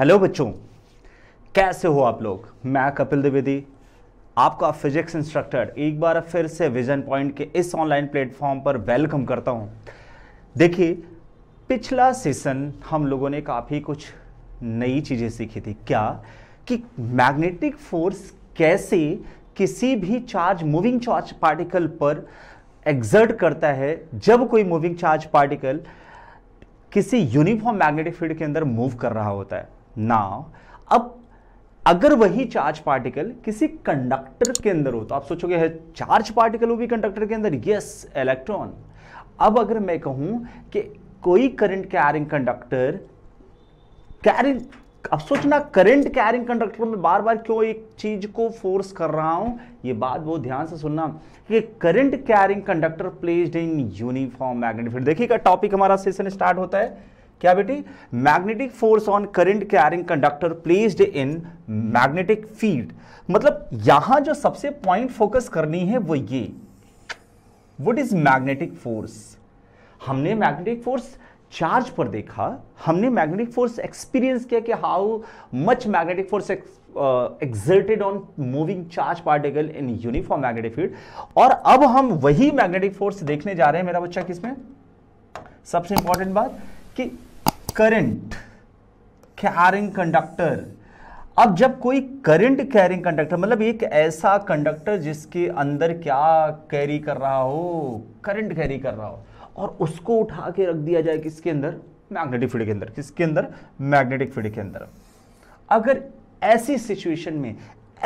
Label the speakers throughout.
Speaker 1: hello बच्चों कैसे हो आप लोग मैं कपिल द्विवेदी आपका फिजिक्स इंस्ट्रक्टर एक बार फिर से विजन पॉइंट के इस ऑनलाइन प्लेटफॉर्म पर वेलकम करता हूं देखिए पिछला सेशन हम लोगों ने काफ़ी कुछ नई चीज़ें सीखी थी क्या कि मैग्नेटिक फोर्स कैसे किसी भी चार्ज मूविंग चार्ज पार्टिकल पर एग्जर्ट करता है जब कोई मूविंग चार्ज पार्टिकल किसी यूनिफॉर्म मैग्नेटिक फील्ड के अंदर मूव कर रहा होता है नाउ अब अगर वही चार्ज पार्टिकल किसी कंडक्टर के अंदर हो तो आप सोचोगे है चार्ज पार्टिकल हो भी कंडक्टर के अंदर यस इलेक्ट्रॉन अब अगर मैं कहूं कि कोई करंट कैरिंग कंडक्टर कैरिंग अब सोचना करंट कैरिंग कंडक्टर में बार बार क्यों एक चीज को फोर्स कर रहा हूं ये बात बहुत ध्यान से सुनना कि current carrying conductor placed in uniform magnet field देखिएगा टॉपिक हमारा सेशन स्टार्ट होता है क्या बेटी magnetic force on current carrying conductor placed in magnetic field मतलब यहां जो सबसे पॉइंट फोकस करनी है वो ये व्हाट इज मैग्नेटिक फोर्स हमने मैग्नेटिक फोर्स चार्ज पर देखा हमने मैग्नेटिक फोर्स एक्सपीरियंस किया कि how much magnetic force exerted on moving charge particle in uniform magnetic field और अब हम वही मैग्नेटिक फोर्स देखने जा रहे हैं मेरा बच्चा किसमें सबसे इंपॉर्टेंट बात कि करंट कैरिंग कंडक्टर अब जब कोई करंट कैरिंग कंडक्टर मतलब एक ऐसा कंडक्टर जिसके अंदर क्या कैरी कर रहा हो करंट कैरी कर रहा हो और उसको उठा के रख दिया जाए किसके अंदर मैग्नेटिक फील्ड के अंदर किसके अंदर मैग्नेटिक फील्ड के अंदर अगर ऐसी सिचुएशन में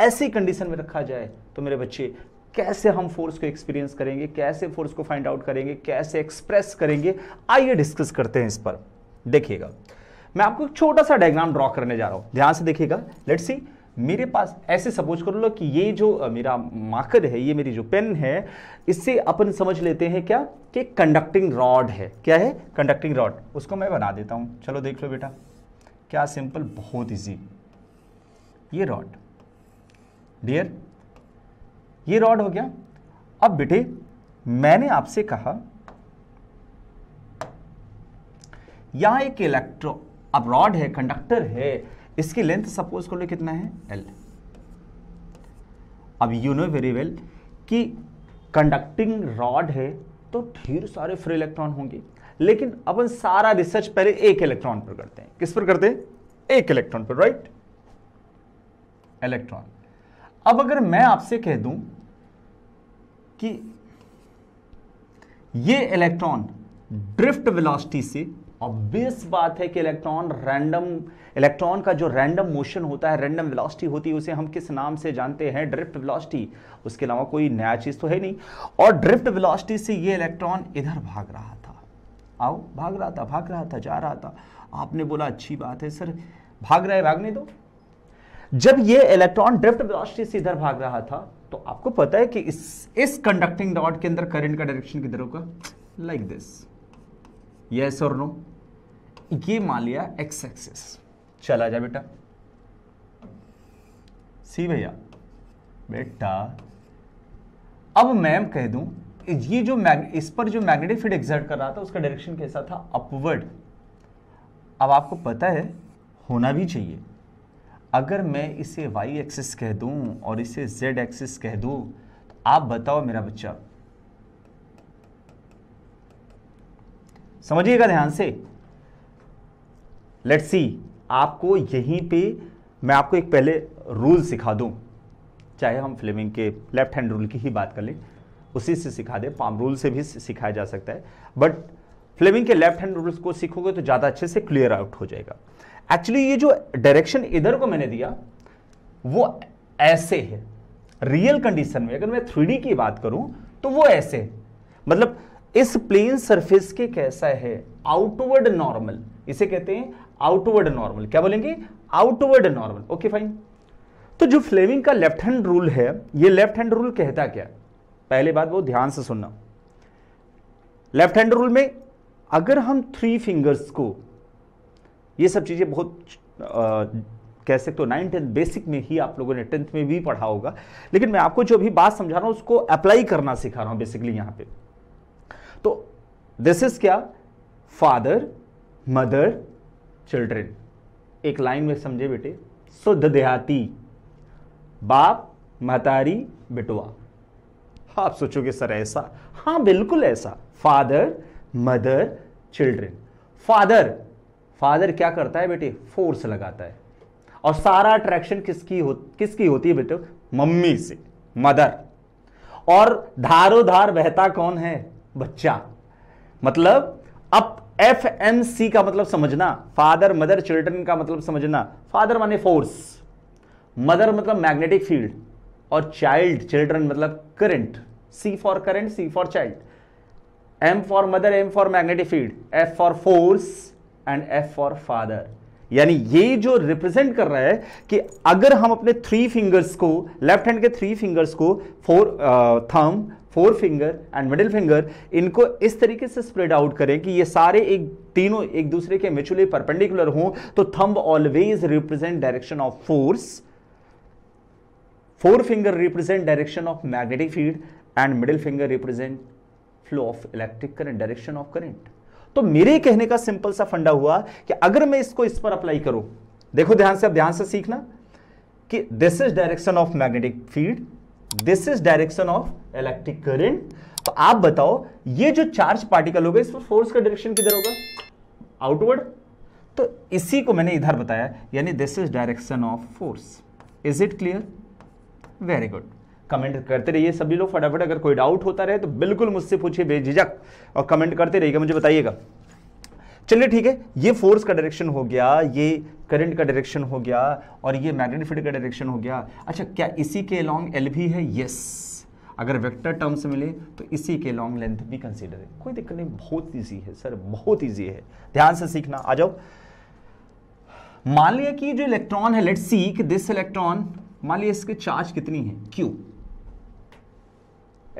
Speaker 1: ऐसी कंडीशन में रखा जाए तो मेरे बच्चे कैसे हम फोर्स को एक्सपीरियंस करेंगे कैसे फोर्स को फाइंड आउट करेंगे कैसे एक्सप्रेस करेंगे आइए डिस्कस करते हैं इस पर देखिएगा मैं आपको एक छोटा सा डायग्राम ड्रॉ करने जा रहा हूं ध्यान से देखिएगा लेट सी मेरे पास ऐसे सपोज कर लो कि ये जो मेरा मार्कर है ये मेरी जो पेन है इससे अपन समझ लेते हैं क्या कि कंडक्टिंग रॉड है क्या है कंडक्टिंग रॉड उसको मैं बना देता हूं चलो देख लो बेटा क्या सिंपल बहुत इजी ये रॉड डियर ये रॉड हो गया अब बेटे मैंने आपसे कहा यहां एक इलेक्ट्रो अब रॉड है कंडक्टर है इसकी लेंथ सपोज कर लो कितना है एल अब यू नो वेरी वेल कि कंडक्टिंग रॉड है तो ढेर सारे फ्री इलेक्ट्रॉन होंगे लेकिन अपन सारा रिसर्च पहले एक इलेक्ट्रॉन पर करते हैं किस पर करते हैं एक इलेक्ट्रॉन पर राइट इलेक्ट्रॉन अब अगर मैं आपसे कह दूं कि ये इलेक्ट्रॉन ड्रिफ्ट वेलोसिटी से ऑब्वियस बात है कि इलेक्ट्रॉन रैंडम इलेक्ट्रॉन का जो रैंडम मोशन होता है रैंडम वेलोसिटी होती है उसे हम किस नाम से जानते हैं ड्रिफ्ट वेलोसिटी उसके अलावा कोई नया चीज़ तो है नहीं और ड्रिफ्ट वेलोसिटी से ये इलेक्ट्रॉन इधर भाग रहा था आओ भाग रहा था भाग रहा था जा रहा था आपने बोला अच्छी बात है सर भाग रहा है भागने दो जब ये इलेक्ट्रॉन ड्रिफ्ट वेलोसिटी से इधर भाग रहा था तो आपको पता है कि इस इस कंडक्टिंग डॉट के अंदर करंट का डायरेक्शन किधर होगा लाइक दिस यस और नो ये मान लिया एक्स एक्सेस चला जा बेटा सी भैया बेटा अब मैम कह दूं ये जो मैग इस पर जो मैग्नेटिक फील्ड एग्जर्ट कर रहा था उसका डायरेक्शन कैसा था अपवर्ड अब आपको पता है होना भी चाहिए अगर मैं इसे y एक्सिस कह दूं और इसे z एक्सिस कह दूं तो आप बताओ मेरा बच्चा समझिएगा ध्यान से लेट सी आपको यहीं पे मैं आपको एक पहले रूल सिखा दूं चाहे हम फ्लेमिंग के लेफ्ट हैंड रूल की ही बात कर लें उसी से सिखा दें पाम रूल से भी सिखाया जा सकता है बट फ्लेमिंग के लेफ्ट हैंड रूल्स को सीखोगे तो ज़्यादा अच्छे से क्लियर आउट हो जाएगा एक्चुअली ये जो डायरेक्शन इधर को मैंने दिया वो ऐसे है रियल कंडीशन में अगर मैं थ्री की बात करूं तो वो ऐसे है मतलब इस प्लेन सरफेस के कैसा है आउटवर्ड नॉर्मल इसे कहते हैं आउटवर्ड नॉर्मल क्या बोलेंगे आउटवर्ड नॉर्मल ओके फाइन तो जो फ्लेमिंग का लेफ्ट हैंड रूल है ये लेफ्ट हैंड रूल कहता क्या पहले बात वो ध्यान से सुनना लेफ्ट हैंड रूल में अगर हम थ्री फिंगर्स को ये सब चीज़ें बहुत कह सकते हो नाइन टेंथ बेसिक में ही आप लोगों ने टेंथ में भी पढ़ा होगा लेकिन मैं आपको जो भी बात समझा रहा हूं उसको अप्लाई करना सिखा रहा हूं बेसिकली यहां पे तो दिस इज क्या फादर मदर चिल्ड्रेन एक लाइन में समझे बेटे शुद्ध देहाती बाप महतारी बेटुआ आप सोचोगे सर ऐसा हाँ बिल्कुल ऐसा father mother children father father क्या करता है बेटे फोर्स लगाता है और सारा अट्रैक्शन किसकी हो किसकी होती है बेटे मम्मी से मदर और धारो धार बहता कौन है बच्चा मतलब अब एफ एम सी का मतलब समझना फादर मदर चिल्ड्रन का मतलब समझना फादर माने फोर्स मदर मतलब मैग्नेटिक फील्ड और चाइल्ड चिल्ड्रन मतलब current C for current C for child M for mother M for magnetic field F for force and F for father यानी ये जो रिप्रेजेंट कर रहा है कि अगर हम अपने थ्री फिंगर्स को लेफ्ट हैंड के थ्री फिंगर्स को four thumb uh, four finger and middle finger इनको इस तरीके से स्प्रेड आउट करें कि ये सारे एक तीनों एक दूसरे के म्यूचुअली परपेंडिकुलर हों तो thumb always represent direction of force four finger represent direction of magnetic field and middle finger represent flow of electric current direction of current तो मेरे कहने का सिंपल सा फंडा हुआ कि अगर मैं इसको इस पर अप्लाई करूं देखो ध्यान से ध्यान से सीखना कि this is direction of magnetic field this is direction of electric current तो आप बताओ ये जो चार्ज पार्टिकल होगा इसमें फोर्स का डायरेक्शन किधर होगा आउटवर्ड तो इसी को मैंने इधर बताया यानी this is direction of force is it clear very good comment करते रहिए सभी लोग फटाफट अगर कोई डाउट होता रहे तो बिल्कुल मुझसे पूछिए बेझिझक और कमेंट करते रहिएगा मुझे बताइएगा चलिए ठीक है ये फोर्स का डायरेक्शन हो गया ये करंट का डायरेक्शन हो गया और ये मैग्नेटिक फील्ड का डायरेक्शन हो गया अच्छा क्या इसी के लॉन्ग एल भी है यस अगर वेक्टर टर्म्स मिले तो इसी के लॉन्ग लेंथ भी कंसीडर है कोई दिक्कत नहीं बहुत ईजी है सर बहुत ईजी है ध्यान से सीखना आ जाओ मान लिया कि जो इलेक्ट्रॉन है लेट सी कि दिस इलेक्ट्रॉन मान लिया इसके चार्ज कितनी है क्यू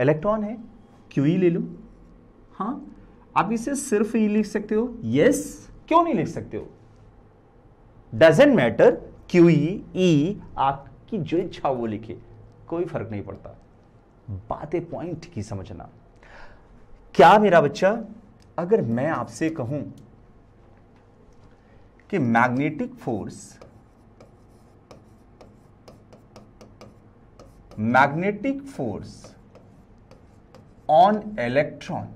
Speaker 1: इलेक्ट्रॉन है क्यू ही ले लो हाँ आप इसे सिर्फ ही लिख सकते हो यस क्यों नहीं लिख सकते हो डजेंट मैटर क्यू ई आपकी जो इच्छा वो लिखे कोई फर्क नहीं पड़ता बातें पॉइंट की समझना क्या मेरा बच्चा अगर मैं आपसे कहूं कि magnetic force magnetic force on electron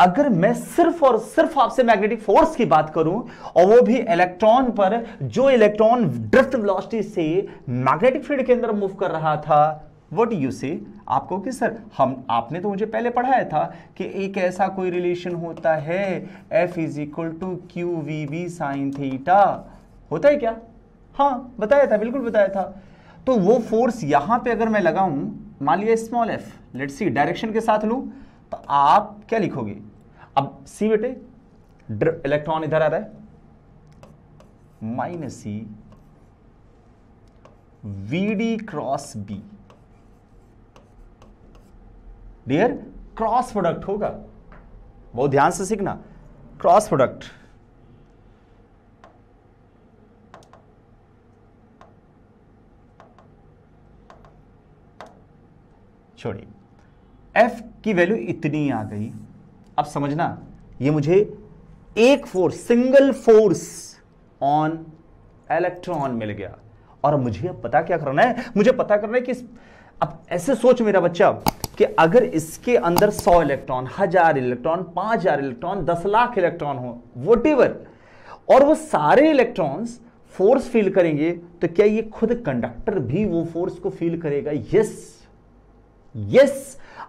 Speaker 1: अगर मैं सिर्फ और सिर्फ आपसे मैग्नेटिक फोर्स की बात करूं और वो भी इलेक्ट्रॉन पर जो इलेक्ट्रॉन ड्रिफ्ट वेलोसिटी से मैग्नेटिक फील्ड के अंदर मूव कर रहा था वट यू से आपको कि सर हम आपने तो मुझे पहले पढ़ाया था कि एक ऐसा कोई रिलेशन होता है F is equal to q v v sine theta होता है क्या हाँ बताया था बिल्कुल बताया था तो वो फोर्स यहां पे अगर मैं लगाऊं मान लिया small F let's see direction के साथ लू तो आप क्या लिखोगे अब सी बेटे इलेक्ट्रॉन इधर आ रहा है minus c v d cross B dear cross product होगा बहुत ध्यान से सीखना क्रॉस प्रोडक्ट छोड़िए एफ की वैल्यू इतनी आ गई अब समझना ये मुझे एक force single force on electron मिल गया और मुझे अब पता क्या करना है मुझे पता करना है कि अब ऐसे सोच मेरा बच्चा कि अगर इसके अंदर 100 इलेक्ट्रॉन हजार इलेक्ट्रॉन पांच हजार इलेक्ट्रॉन दस लाख इलेक्ट्रॉन हो वट और वो सारे इलेक्ट्रॉन्स फोर्स फील करेंगे तो क्या ये खुद कंडक्टर भी वो फोर्स को फील करेगा यस यस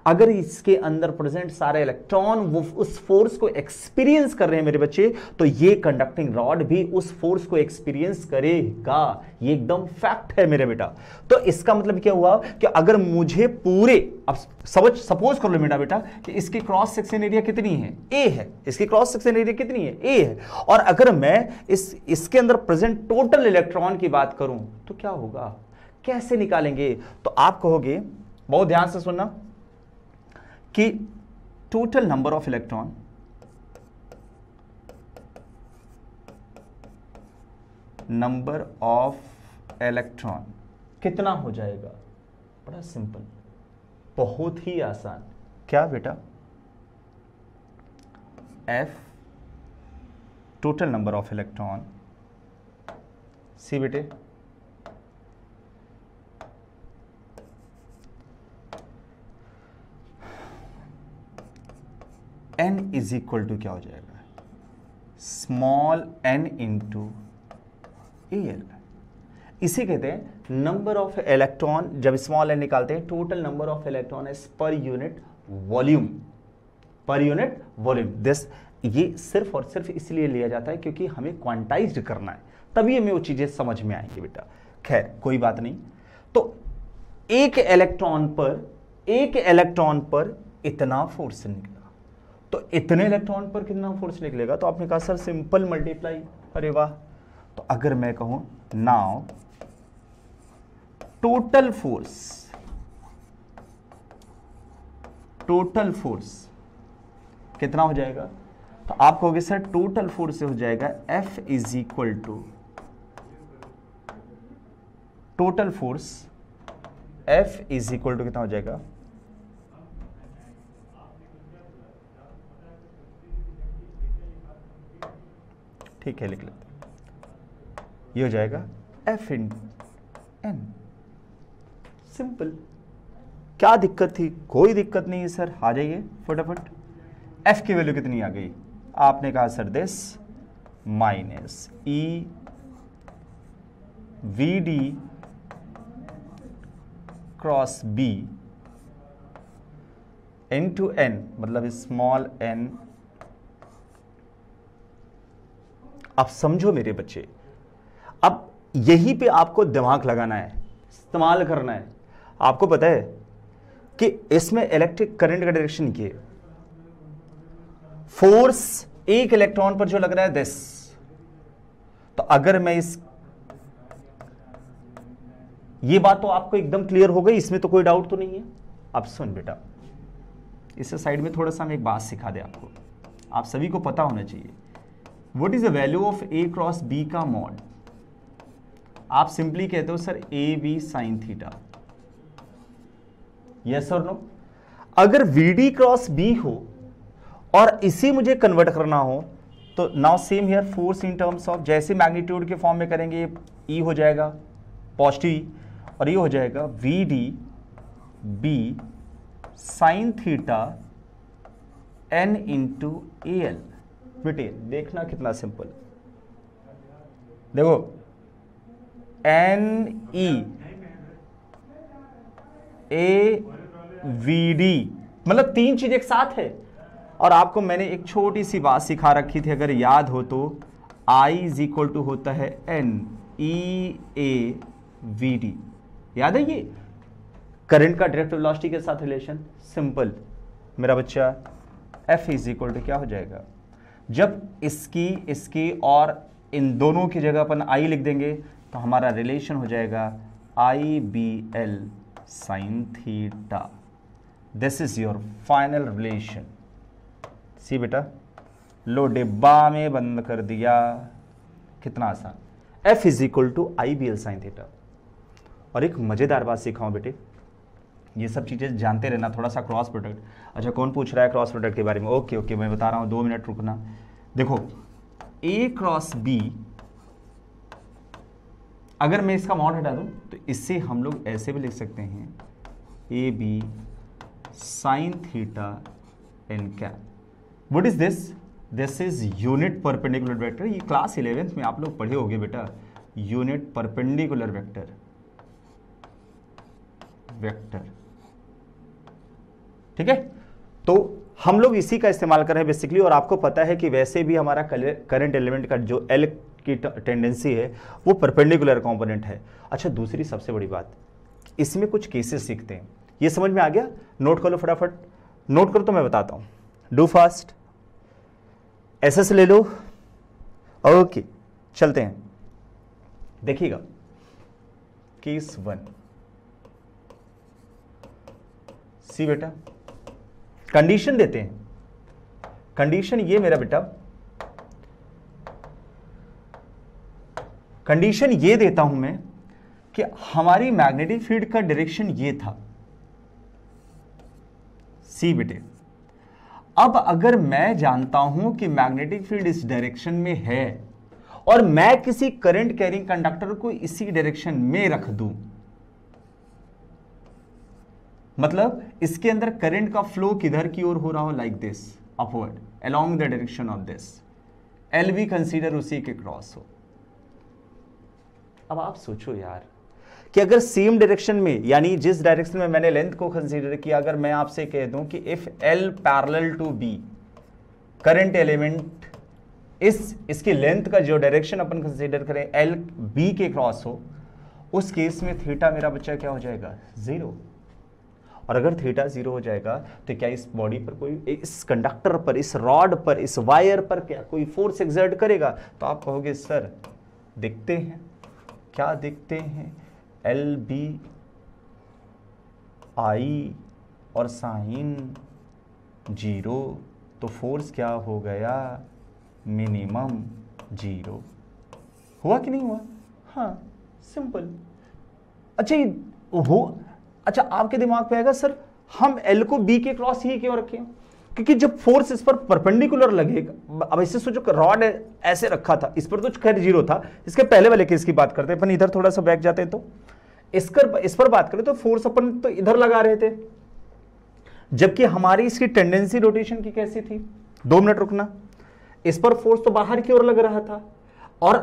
Speaker 1: अगर इसके अंदर प्रेजेंट सारे इलेक्ट्रॉन वो उस फोर्स को एक्सपीरियंस कर रहे हैं मेरे बच्चे तो ये कंडक्टिंग रॉड भी उस फोर्स को एक्सपीरियंस करेगा ये एकदम फैक्ट है मेरे बेटा तो इसका मतलब क्या हुआ कि अगर मुझे पूरे अब सबच सपोज कर लो मेरा बेटा कि इसकी क्रॉस सेक्शन एरिया कितनी है ए है इसकी क्रॉस सेक्शन एरिया कितनी है ए है और अगर मैं इस इसके अंदर प्रेजेंट टोटल इलेक्ट्रॉन की बात करूं तो क्या होगा कैसे निकालेंगे तो आप कहोगे बहुत ध्यान से सुनना कि total number of electron number of electron कितना हो जाएगा बड़ा सिंपल बहुत ही आसान क्या बेटा F total number of electron see बेटे एन इज इक्वल टू क्या हो जाएगा small n into A L इसे कहते हैं नंबर ऑफ इलेक्ट्रॉन जब स्मॉल एन निकालते हैं total number of electron as per unit volume per unit volume this ये सिर्फ और सिर्फ इसलिए लिया जाता है क्योंकि हमें क्वांटाइज्ड करना है तभी हमें वो चीज़ें समझ में आएंगी बेटा खैर कोई बात नहीं तो एक इलेक्ट्रॉन पर एक इलेक्ट्रॉन पर इतना फोर्स निकला तो इतने इलेक्ट्रॉन पर कितना फोर्स निकलेगा तो आपने कहा सर सिंपल मल्टीप्लाई अरे वाह तो अगर मैं कहूं now total force total force कितना हो जाएगा तो आप कहोगे सर टोटल फोर्स हो जाएगा F is equal to total force F is equal to कितना हो जाएगा ठीक है लिख लेते ये हो जाएगा एफ इन एन सिंपल क्या दिक्कत थी कोई दिक्कत नहीं है सर आ जाइए फटाफट एफ की वैल्यू कितनी आ गई आपने कहा sir this minus e v d cross B N to n मतलब स्मॉल एन आप समझो मेरे बच्चे अब यही पे आपको दिमाग लगाना है इस्तेमाल करना है आपको पता है कि इसमें इलेक्ट्रिक करंट का डायरेक्शन ये फोर्स एक इलेक्ट्रॉन पर जो लग रहा है दिस तो अगर मैं इस ये बात तो आपको एकदम क्लियर हो गई इसमें तो कोई डाउट तो नहीं है अब सुन बेटा इस साइड में थोड़ा सा मैं एक बात सिखा दे आपको आप सभी को पता होना चाहिए what is the value of A cross B का मॉड आप सिंपली कहते हो sir A B sine theta yes और नो अगर वी डी क्रॉस बी हो और इसे मुझे कन्वर्ट करना हो तो now same here force in terms of जैसे मैग्नीट्यूड के फॉर्म में करेंगे ई e हो जाएगा पॉजिटिव e, और ये e हो जाएगा v d B sine theta n into A L ब्यूटेन देखना कितना सिंपल देखो n e A v d मतलब तीन चीज एक साथ है और आपको मैंने एक छोटी सी बात सिखा रखी थी अगर याद हो तो आई इज इक्वल टू होता है n e e A V D याद है ये करंट का डायरेक्ट वेलोसिटी के साथ रिलेशन सिंपल मेरा बच्चा एफ इज इक्वल टू क्या हो जाएगा जब इसकी इसकी और इन दोनों की जगह अपन आई लिख देंगे तो हमारा रिलेशन हो जाएगा I B L sine theta this is your final relation see बेटा लो डिब्बा में बंद कर दिया कितना आसान F is equal to I B L sine theta और एक मज़ेदार बात सिखाऊं बेटे ये सब चीज़ें जानते रहना थोड़ा सा क्रॉस प्रोडक्ट अच्छा कौन पूछ रहा है क्रॉस प्रोडक्ट के बारे में ओके ओके मैं बता रहा हूँ दो मिनट रुकना देखो ए क्रॉस बी अगर मैं इसका मॉड हटा दूँ तो इससे हम लोग ऐसे भी लिख सकते हैं A B sine theta n cap what is this this is unit perpendicular vector ये क्लास इलेवेंथ में आप लोग पढ़े होंगे बेटा यूनिट परपेंडिकुलर वेक्टर वेक्टर ठीक है तो हम लोग इसी का इस्तेमाल कर रहे हैं बेसिकली और आपको पता है कि वैसे भी हमारा करंट एलिमेंट का जो एल की टेंडेंसी है वो परपेंडिकुलर कॉम्पोनेंट है अच्छा दूसरी सबसे बड़ी बात इसमें कुछ केसेस सीखते हैं ये समझ में आ गया नोट कर लो फटाफट नोट करो तो मैं बताता हूँ डू फास्ट एस ले लो ओके चलते हैं देखिएगा केस वन सी बेटा कंडीशन देते हैं कंडीशन ये मेरा बेटा कंडीशन ये देता हूं मैं कि हमारी मैग्नेटिक फील्ड का डायरेक्शन ये था सी बेटे अब अगर मैं जानता हूं कि मैग्नेटिक फील्ड इस डायरेक्शन में है और मैं किसी करंट कैरिंग कंडक्टर को इसी डायरेक्शन में रख दूं मतलब इसके अंदर करंट का फ्लो किधर की ओर हो रहा हो like this upward along the direction of this L we consider उसी के क्रॉस हो अब आप सोचो यार कि अगर सेम डायरेक्शन में यानी जिस डायरेक्शन में मैंने लेंथ को कंसीडर किया अगर मैं आपसे कह दूं कि if L parallel to B current element इस इसकी लेंथ का जो डायरेक्शन अपन कंसीडर करें एल बी के क्रॉस हो उस केस में थीटा मेरा बच्चा क्या हो जाएगा जीरो और अगर थीटा जीरो हो जाएगा तो क्या इस बॉडी पर कोई इस कंडक्टर पर इस रॉड पर इस वायर पर क्या कोई फोर्स एग्जर्ट करेगा तो आप कहोगे सर देखते हैं क्या देखते हैं एल बी आई और साइन जीरो तो फोर्स क्या हो गया मिनिमम जीरो हुआ कि नहीं हुआ हाँ सिंपल अच्छा ये हो अच्छा आपके दिमाग पे आएगा सर हम एल को बी के क्रॉस ही क्यों रखें क्योंकि जब फोर्स इस पर परपेंडिकुलर लगेगा अब इससे सोचो रॉड ऐसे रखा था इस पर तो खैर जीरो था इसके पहले वाले केस की बात करते हैं अपन इधर थोड़ा सा बैक जाते हैं तो इसकर इस पर बात करें तो फोर्स अपन तो इधर लगा रहे थे जबकि हमारी इसकी टेंडेंसी रोटेशन की कैसी थी दो मिनट रुकना इस पर फोर्स तो बाहर की ओर लग रहा था और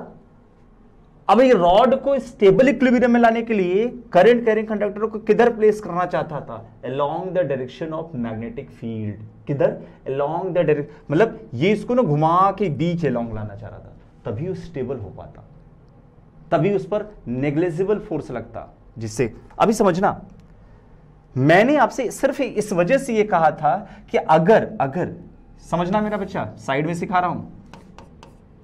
Speaker 1: अब ये रॉड को स्टेबल इक्विलिब्रियम में लाने के लिए करंट कैरिंग कंडक्टर को किधर प्लेस करना चाहता था along the direction of magnetic field किधर अलोंग द डायरेक्शन मतलब ये इसको ना घुमा के बीच अलोंग लाना चाह रहा था तभी स्टेबल हो पाता तभी उस पर नेग्लेजिबल फोर्स लगता जिससे अभी समझना मैंने आपसे सिर्फ इस वजह से यह कहा था कि अगर अगर समझना मेरा बच्चा साइड में सिखा रहा हूं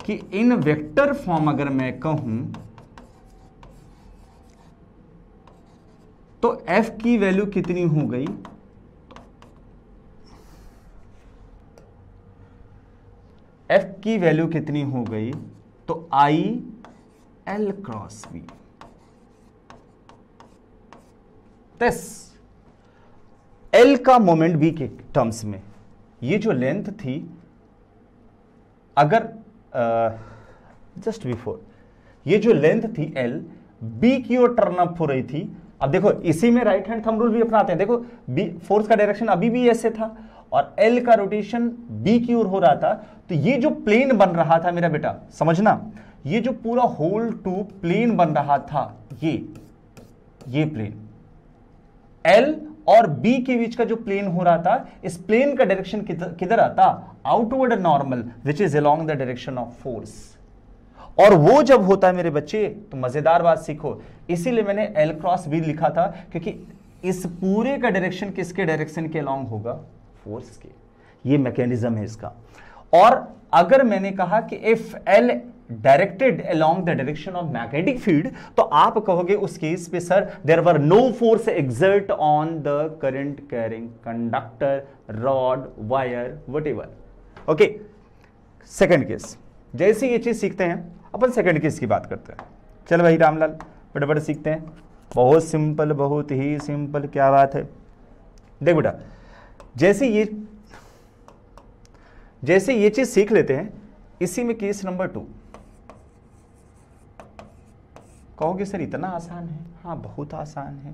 Speaker 1: कि इन वेक्टर फॉर्म अगर मैं कहूं तो f की वैल्यू कितनी हो गई f की वैल्यू कितनी हो गई तो i l क्रॉस v तेस l का मोमेंट v के टर्म्स में ये जो लेंथ थी अगर जस्ट बिफोर ये जो लेंथ थी एल बी की ओर टर्न अप हो रही थी अब देखो इसी में राइट हैंड थंब रूल भी अपनाते हैं देखो बी फोर्स का डायरेक्शन अभी भी ऐसे था और एल का रोटेशन बी की ओर हो रहा था तो ये जो प्लेन बन रहा था मेरा बेटा समझना ये जो पूरा होल टू प्लेन बन रहा था ये ये प्लेन एल और B के बीच का जो प्लेन हो रहा था इस प्लेन का डायरेक्शन किधर आता outward normal which is along the direction of force और वो जब होता है मेरे बच्चे तो मजेदार बात सीखो इसीलिए मैंने एल क्रॉस बी लिखा था क्योंकि इस पूरे का डायरेक्शन किसके डायरेक्शन के अलोंग होगा फोर्स के ये मैकेनिज्म है इसका और अगर मैंने कहा कि if L directed along the direction of magnetic field तो आप कहोगे उस केस पे sir there were no force on the the carrying conductor rod wire whatever okay second case जैसे ये चीज सीखते हैं अपन सेकेंड केस की बात करते हैं चल भाई रामलाल बड़े सीखते हैं बहुत सिंपल बहुत ही सिंपल क्या बात है देख बेटा जैसे ये जैसे ये चीज सीख लेते हैं इसी में केस नंबर टू कहोगे सर इतना आसान है हाँ बहुत आसान है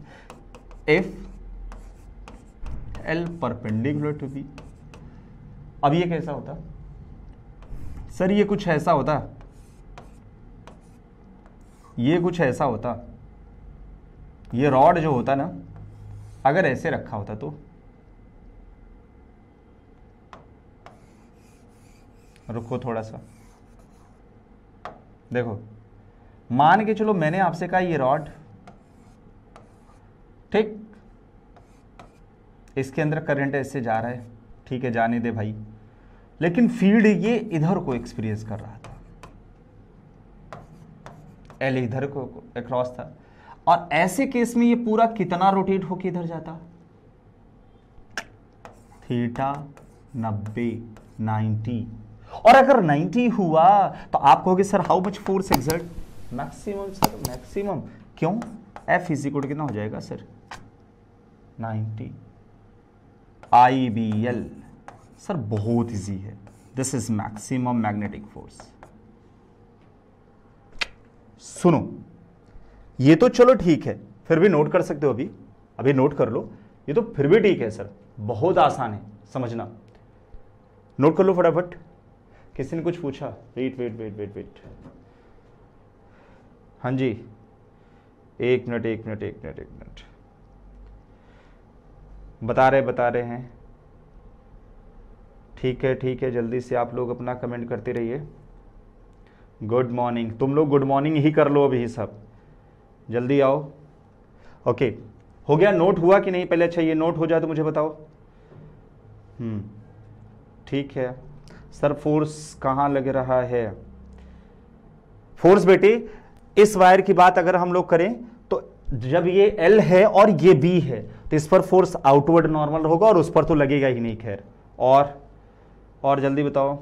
Speaker 1: F L perpendicular to B अब ये कैसा होता सर ये कुछ ऐसा होता ये कुछ ऐसा होता ये रॉड जो होता ना अगर ऐसे रखा होता तो रुको थोड़ा सा देखो मान के चलो मैंने आपसे कहा ये रॉड ठीक इसके अंदर करंट इससे जा रहा है ठीक है जाने दे भाई लेकिन फील्ड ये इधर को एक्सपीरियंस कर रहा था एल इधर को अक्रॉस था और ऐसे केस में ये पूरा कितना रोटेट होके इधर जाता थीटा नब्बे नाइन्टी और अगर 90 हुआ तो आप कहोगे sir how much force exert maximum sir maximum क्यों एफ इजिकोड कितना हो जाएगा sir 90 I B L sir बहुत इजी है this is maximum magnetic force सुनो ये तो चलो ठीक है फिर भी नोट कर सकते हो अभी अभी नोट कर लो ये तो फिर भी ठीक है सर बहुत आसान है समझना नोट कर लो फटाफट किसी ने कुछ पूछा wait wait wait wait wait हाँ जी एक मिनट एक मिनट एक मिनट एक मिनट बता रहे बता रहे हैं ठीक है ठीक है जल्दी से आप लोग अपना कमेंट करते रहिए गुड मॉर्निंग तुम लोग गुड मॉर्निंग ही कर लो अभी सब जल्दी आओ ओके हो गया नोट हुआ कि नहीं पहले अच्छा ये नोट हो जाए तो मुझे बताओ हम्म ठीक है सर फोर्स कहाँ लग रहा है फोर्स बेटी इस वायर की बात अगर हम लोग करें तो जब ये एल है और ये बी है तो इस पर फोर्स आउटवर्ड नॉर्मल होगा और उस पर तो लगेगा ही नहीं खैर और और जल्दी बताओ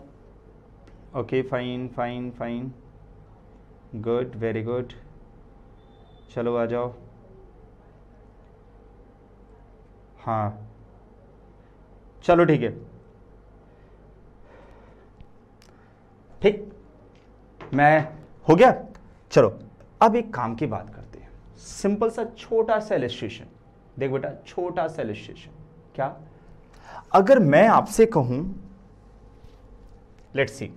Speaker 1: okay fine fine fine good very good चलो आ जाओ हाँ चलो ठीक है ठीक मैं हो गया चलो अब एक काम की बात करते हैं सिंपल सा छोटा सा एलिस्ट्रेशन देख बेटा छोटा सा एलिस्ट्रेशन क्या अगर मैं आपसे कहूं लेट्स सी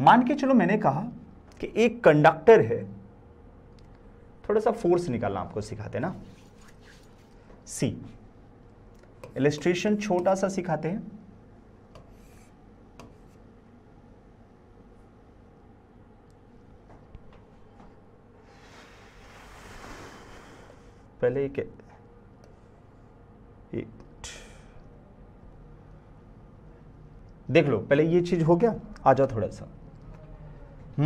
Speaker 1: मान के चलो मैंने कहा कि एक कंडक्टर है थोड़ा सा फोर्स निकालना आपको सिखाते ना सी एलिस्ट्रेशन छोटा सा सिखाते हैं पहले एक देख लो पहले ये चीज हो गया आ जाओ थोड़ा सा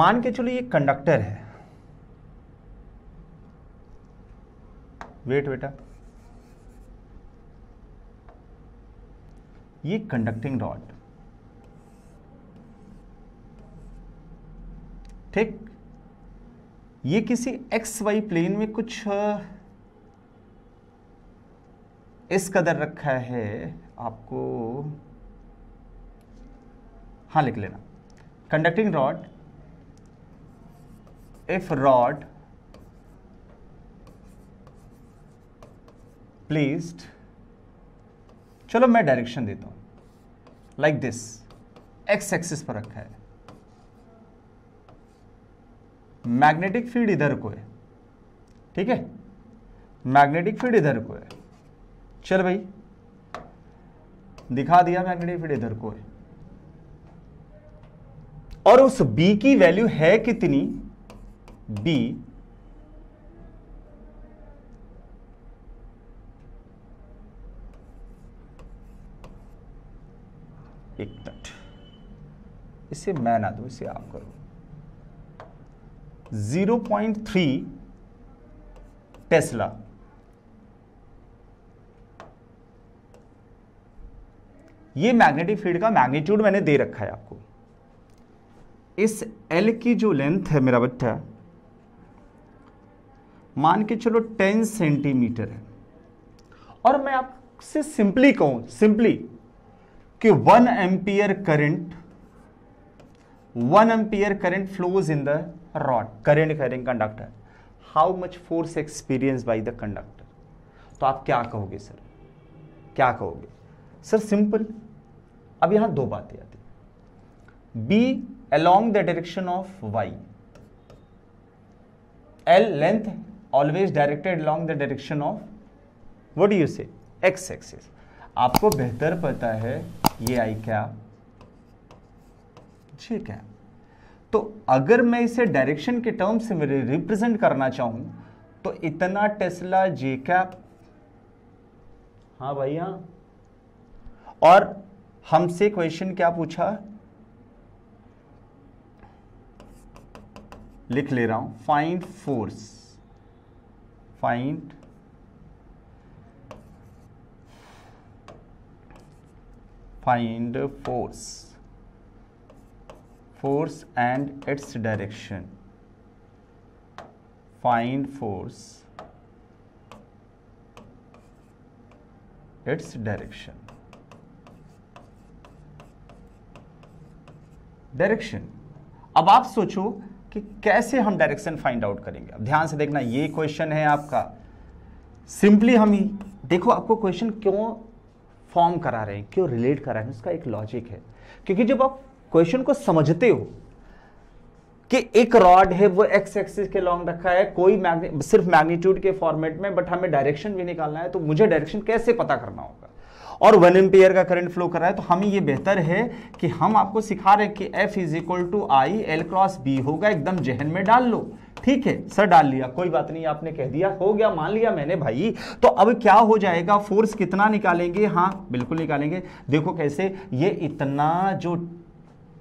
Speaker 1: मान के चलो ये कंडक्टर है वेट बेटा ये कंडक्टिंग रॉड ठीक ये किसी एक्स वाई प्लेन में कुछ इस कदर रखा है आपको हाँ लिख लेना conducting rod if rod placed चलो मैं डायरेक्शन देता हूं लाइक दिस एक्स एक्सिस पर रखा है मैग्नेटिक फील्ड इधर को है ठीक है मैग्नेटिक फील्ड इधर को है चल भाई दिखा दिया मैग्नेटिक फील्ड इधर को है और उस B की वैल्यू है कितनी B एक मिनट इसे मैं ना दू इसे आप करो 0.3 टेस्ला ये मैग्नेटिक फील्ड का मैग्नीट्यूड मैंने दे रखा है आपको इस एल की जो लेंथ है मेरा बच्चा मान के चलो टेन सेंटीमीटर है और मैं आपसे सिंपली कहूं सिंपली कि one ampere current one ampere current flows in the rod current carrying conductor how much force experience by the conductor तो आप क्या कहोगे सर क्या कहोगे सर सिंपल अब यहां दो बातें आती B along the direction of Y L length always directed along the direction of what you say X axis आपको बेहतर पता है ये आई क्या ठीक है तो अगर मैं इसे डायरेक्शन के टर्म्स में रिप्रेजेंट करना चाहूं तो इतना टेस्ला जे कैप हाँ भैया और हमसे क्वेश्चन क्या पूछा लिख ले रहा हूं find force find find force force and its direction find force its direction direction अब आप सोचो कि कैसे हम डायरेक्शन फाइंड आउट करेंगे अब ध्यान से देखना ये क्वेश्चन है आपका सिंपली हम ही देखो आपको क्वेश्चन क्यों फॉर्म करा रहे हैं क्यों रिलेट करा रहे हैं उसका एक लॉजिक है क्योंकि जब आप क्वेश्चन को समझते हो कि एक रॉड है वो एक्स एक्सिस के लॉन्ग रखा है कोई मैग्नि सिर्फ मैग्नीट्यूड के फॉर्मेट में बट हमें डायरेक्शन भी निकालना है तो मुझे डायरेक्शन कैसे पता करना होगा और वन एम्पेयर का करंट फ्लो कर रहा है तो हमें ये बेहतर है कि हम आपको सिखा रहे हैं कि F is equal to I L cross B होगा एकदम जहन में डाल लो ठीक है सर डाल लिया कोई बात नहीं आपने कह दिया हो गया मान लिया मैंने भाई तो अब क्या हो जाएगा फोर्स कितना निकालेंगे हाँ बिल्कुल निकालेंगे देखो कैसे ये इतना जो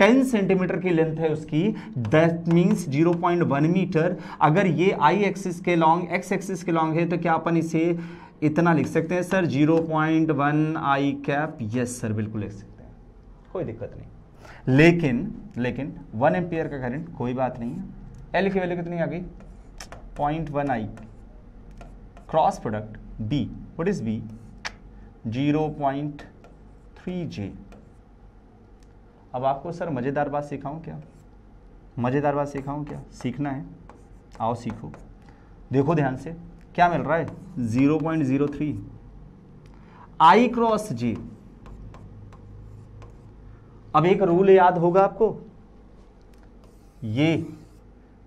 Speaker 1: 10 सेंटीमीटर की लेंथ है उसकी दैट मीन्स 0.1 मीटर अगर ये आई एक्सिस के लॉन्ग एक्स एक्सिस के लॉन्ग है तो क्या अपन इसे इतना लिख सकते हैं sir zero point one i cap yes sir बिल्कुल लिख सकते हैं कोई दिक्कत नहीं लेकिन लेकिन वन एम्पियर का करंट कोई बात नहीं है एल की वैल्यू कितनी आ गई point one i cross product B what is B zero point three j अब आपको सर मज़ेदार बात सिखाऊं क्या मज़ेदार बात सिखाऊं क्या सीखना है आओ सीखो देखो ध्यान से क्या मिल रहा है zero point zero three i cross j अब एक रूल याद होगा आपको ये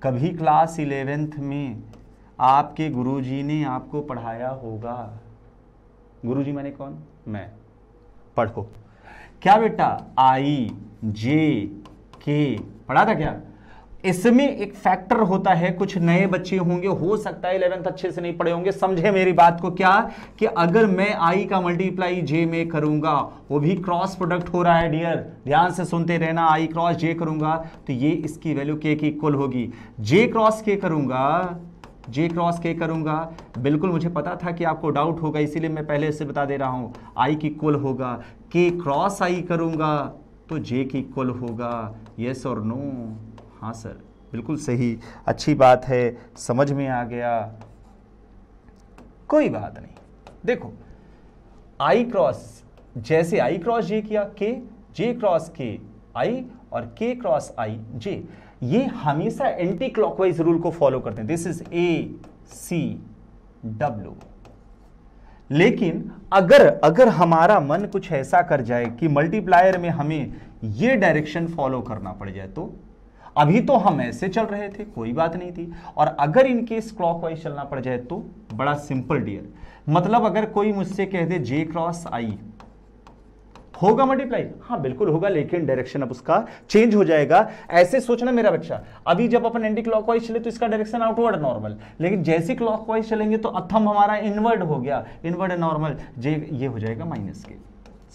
Speaker 1: कभी क्लास इलेवेंथ में आपके गुरुजी ने आपको पढ़ाया होगा गुरुजी मैंने कौन मैं पढ़ो क्या बेटा आई जे के पढ़ा था क्या इसमें एक फैक्टर होता है कुछ नए बच्चे होंगे हो सकता है इलेवेंथ अच्छे से नहीं पढ़े होंगे समझे मेरी बात को क्या कि अगर मैं आई का मल्टीप्लाई जे में करूंगा वो भी क्रॉस प्रोडक्ट हो रहा है डियर ध्यान से सुनते रहना आई क्रॉस जे करूंगा तो ये इसकी वैल्यू के की इक्वल होगी जे क्रॉस के करूंगा जे क्रॉस के करूंगा बिल्कुल मुझे पता था कि आपको डाउट होगा इसीलिए मैं पहले से बता दे रहा हूं आई की इक्वल होगा के क्रॉस आई करूंगा तो जे की इक्वल होगा येस और नो हाँ सर बिल्कुल सही अच्छी बात है समझ में आ गया कोई बात नहीं देखो आई क्रॉस जैसे आई क्रॉस जे किया के जे क्रॉस के आई और के क्रॉस आई जे ये हमेशा एंटी क्लॉकवाइज रूल को फॉलो करते हैं this is A C W लेकिन अगर अगर हमारा मन कुछ ऐसा कर जाए कि मल्टीप्लायर में हमें ये डायरेक्शन फॉलो करना पड़ जाए तो अभी तो हम ऐसे चल रहे थे कोई बात नहीं थी और अगर इनकेस क्लॉक वाइज चलना पड़ जाए तो बड़ा सिंपल डियर मतलब अगर कोई मुझसे कह दे जे क्रॉस आई होगा मल्टीप्लाई हाँ बिल्कुल होगा लेकिन डायरेक्शन अब उसका चेंज हो जाएगा ऐसे सोचना मेरा बच्चा अभी जब अपन एंटी क्लॉकवाइज चले तो इसका डायरेक्शन आउटवर्ड नॉर्मल लेकिन जैसे क्लॉकवाइज चलेंगे तो अथम हमारा इनवर्ड हो गया इनवर्ड नॉर्मल जे ये हो जाएगा माइनस के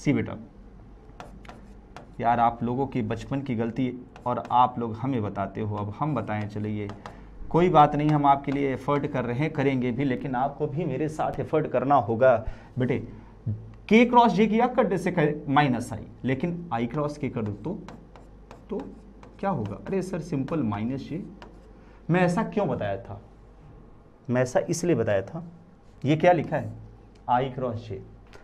Speaker 1: सी बेटा यार आप लोगों की बचपन की गलती और आप लोग हमें बताते हो अब हम बताएं चलिए कोई बात नहीं हम आपके लिए एफर्ट कर रहे हैं करेंगे भी लेकिन आपको भी मेरे साथ एफर्ट करना होगा बेटे के क्रॉस जे किया कट से माइनस आई लेकिन आई क्रॉस के कर तो तो क्या होगा अरे सर सिंपल माइनस जे मैं ऐसा क्यों बताया था मैं ऐसा इसलिए बताया था ये क्या लिखा है आई क्रॉस जे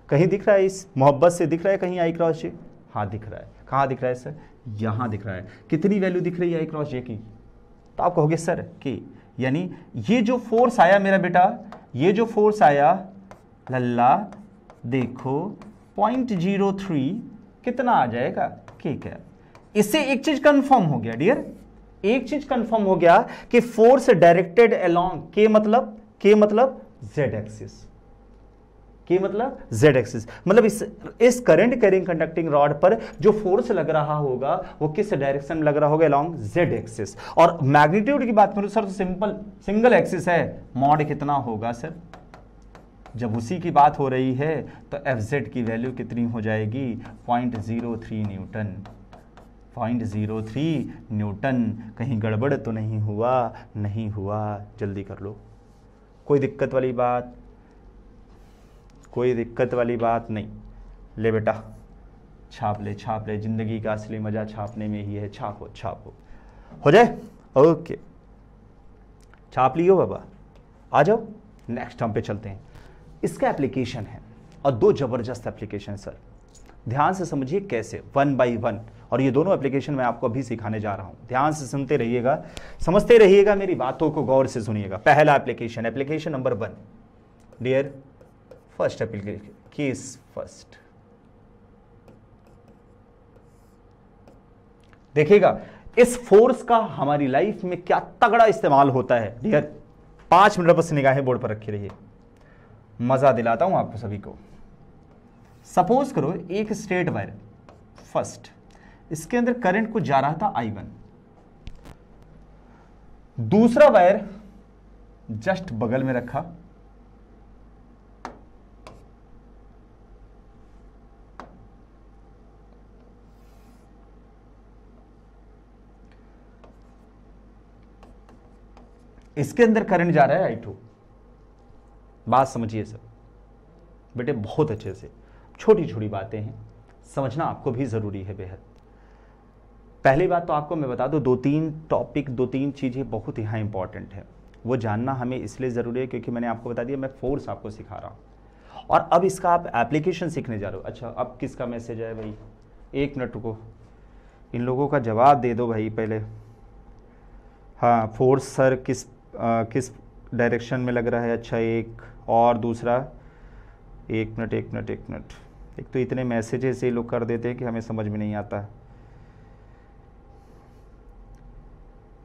Speaker 1: कहीं दिख रहा है इस मोहब्बत से दिख रहा है कहीं आई क्रॉस जे हाँ दिख रहा है कहाँ दिख रहा है सर यहां दिख रहा है कितनी वैल्यू दिख रही है क्रॉस जे की तो आप कहोगे सर के यानी ये जो फोर्स आया मेरा बेटा ये जो फोर्स आया लल्ला देखो पॉइंट जीरो थ्री कितना आ जाएगा के क्या इससे एक चीज कंफर्म हो गया डियर एक चीज कंफर्म हो गया कि फोर्स डायरेक्टेड अलोंग के मतलब के मतलब जेड एक्सिस कि मतलब z एक्सिस मतलब इस इस करंट कैरिंग कंडक्टिंग रॉड पर जो फोर्स लग रहा होगा वो किस डायरेक्शन में लग रहा होगा अलॉन्ग z एक्सिस और मैग्नीट्यूड की बात करूं सर तो सिंपल सिंगल एक्सिस है मॉड कितना होगा सर जब उसी की बात हो रही है तो एफ जेड की वैल्यू कितनी हो जाएगी point zero three newton point zero three newton कहीं गड़बड़ तो नहीं हुआ नहीं हुआ जल्दी कर लो कोई दिक्कत वाली बात कोई दिक्कत वाली बात नहीं ले बेटा छाप ले छाप ले ज़िंदगी का असली मज़ा छापने में ही है छापो छापो हो जाए ओके छाप लियो बाबा आ जाओ नेक्स्ट हम पे चलते हैं इसका एप्लीकेशन है और दो ज़बरदस्त एप्लीकेशन सर ध्यान से समझिए कैसे वन बाई वन और ये दोनों एप्लीकेशन मैं आपको अभी सिखाने जा रहा हूं ध्यान से सुनते रहिएगा समझते रहिएगा मेरी बातों को गौर से सुनिएगा पहला application application number one dear appeal application case first देखिएगा इस फोर्स का हमारी लाइफ में क्या तगड़ा इस्तेमाल होता है डियर पांच मिनट बस निगाहें बोर्ड पर रखी रहिए मजा दिलाता हूं आपको सभी को सपोज करो एक स्ट्रेट वायर फर्स्ट इसके अंदर करंट को जा रहा था आई वन दूसरा वायर जस्ट बगल में रखा इसके अंदर करंट जा रहा है आई टू बात समझिए सर बेटे बहुत अच्छे से छोटी छोटी बातें हैं समझना आपको भी ज़रूरी है बेहद पहली बात तो आपको मैं बता दूं दो तीन टॉपिक दो तीन चीज़ें बहुत यहां इंपॉर्टेंट है वो जानना हमें इसलिए ज़रूरी है क्योंकि मैंने आपको बता दिया मैं फोर्स आपको सिखा रहा हूं और अब इसका आप एप्लीकेशन सीखने जा रहे हो अच्छा अब किसका मैसेज है भाई एक मिनट रुको इन लोगों का जवाब दे दो भाई पहले हाँ फोर्स सर किस किस डायरेक्शन में लग रहा है अच्छा एक और दूसरा एक मिनट एक मिनट एक मिनट एक तो इतने मैसेजेस ये लोग कर देते हैं कि हमें समझ में नहीं आता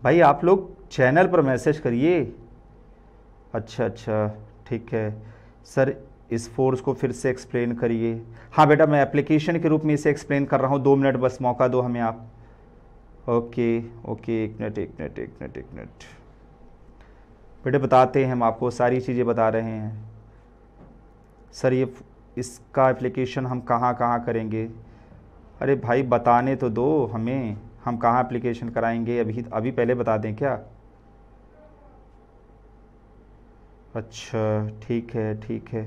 Speaker 1: भाई आप लोग चैनल पर मैसेज करिए अच्छा अच्छा ठीक है सर इस फोर्स को फिर से एक्सप्लेन करिए हाँ बेटा मैं एप्लीकेशन के रूप में इसे एक्सप्लेन कर रहा हूँ दो मिनट बस मौका दो हमें आप ओके ओके एक मिनट एक मिनट एक मिनट एक मिनट बेटे बताते हैं हम आपको सारी चीज़ें बता रहे हैं सर ये इसका एप्लीकेशन हम कहाँ कहाँ करेंगे अरे भाई बताने तो दो हमें हम कहाँ एप्लीकेशन कराएंगे अभी अभी पहले बता दें क्या अच्छा ठीक है ठीक है